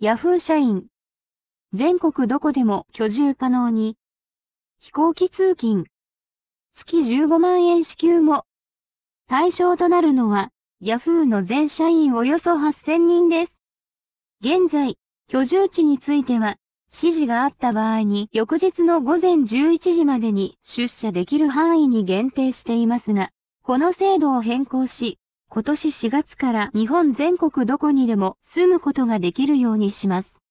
Yahoo 社員。全国どこでも居住可能に。飛行機通勤。月15万円支給も。対象となるのは、Yahoo の全社員およそ8000人です。現在、居住地については、指示があった場合に翌日の午前11時までに出社できる範囲に限定していますが、この制度を変更し、今年4月から日本全国どこにでも住むことができるようにします。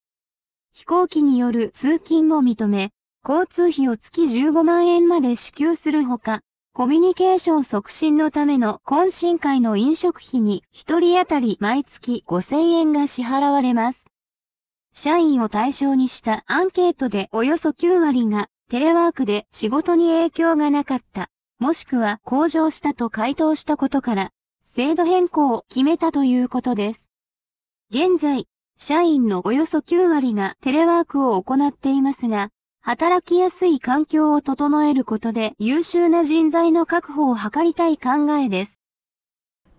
飛行機による通勤も認め、交通費を月15万円まで支給するほか、コミュニケーション促進のための懇親会の飲食費に1人当たり毎月5000円が支払われます。社員を対象にしたアンケートでおよそ9割がテレワークで仕事に影響がなかった、もしくは向上したと回答したことから、制度変更を決めたということです。現在、社員のおよそ9割がテレワークを行っていますが、働きやすい環境を整えることで優秀な人材の確保を図りたい考えです。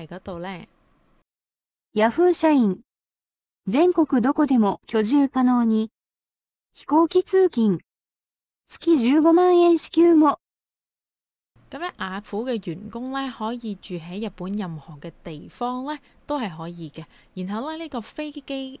海が到来。ヤフー社員。全国どこでも居住可能に。飛行機通勤。月15万円支給も。咁咧，雅虎嘅員工咧可以住喺日本任何嘅地方咧，都係可以嘅。然後咧，呢、這個飛機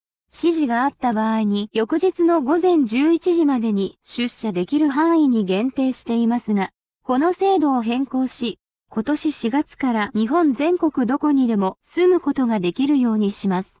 指示があった場合に翌日の午前11時までに出社できる範囲に限定していますが、この制度を変更し、今年4月から日本全国どこにでも住むことができるようにします。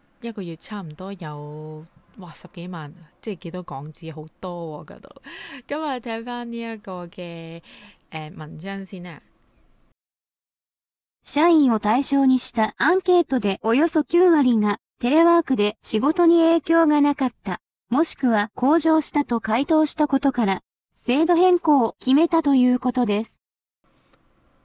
一個月差唔多有哇十幾萬，即係幾多港紙，好多喎嗰度。咁我睇翻呢一個嘅誒、呃、文章先啦。社員を対象にしたアンケートでおよそ9割がテレワークで仕事に影響がなかった、もしくは向上したと回答したことから、制度変更を決めたということです。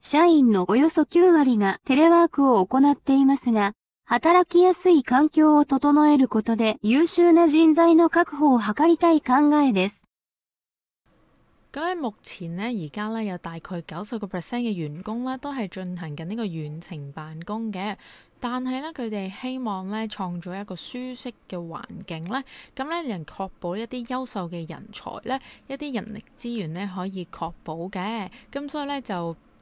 社員のおよそ9割がテレワークを行っていますが、働きやすい環境を整えることで優秀な人材の確保を図りたい考えです。咁喺目前呢，而家呢有大概九十个 percent 嘅員工呢都係進行緊呢個遠程辦公嘅，但係呢，佢哋希望呢創造一個舒適嘅環境呢，咁呢能確保一啲優秀嘅人才呢，一啲人力資源呢可以確保嘅，咁所以呢就。